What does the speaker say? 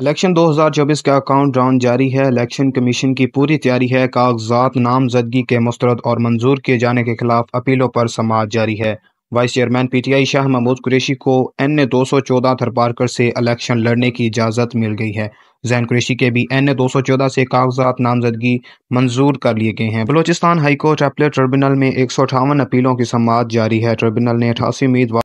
election 2024 का count down जारी है इलेक्शन कमीशन की पूरी तैयारी है कागजात नामजदगी के मुस्तरद और मंजूर किए जाने के खिलाफ अपीलों पर समाज जारी है vice chairman P T I Shah Mahmood Qureshi को एन ए दो सौ चौदह थरपारकर से इलेक्शन लड़ने की इजाज़त मिल गई है जैन कुरेशी के भी एन ए दो सौ चौदह से कागजात नामजदगी मंजूर कर लिए गए हैं बलोचिस्तान हाईकोर्ट अपलेट ट्रिब्यूनल में एक सौ अठावन अपीलों की समाज जारी है ट्रिब्यूनल ने अठासी उम्मीदवार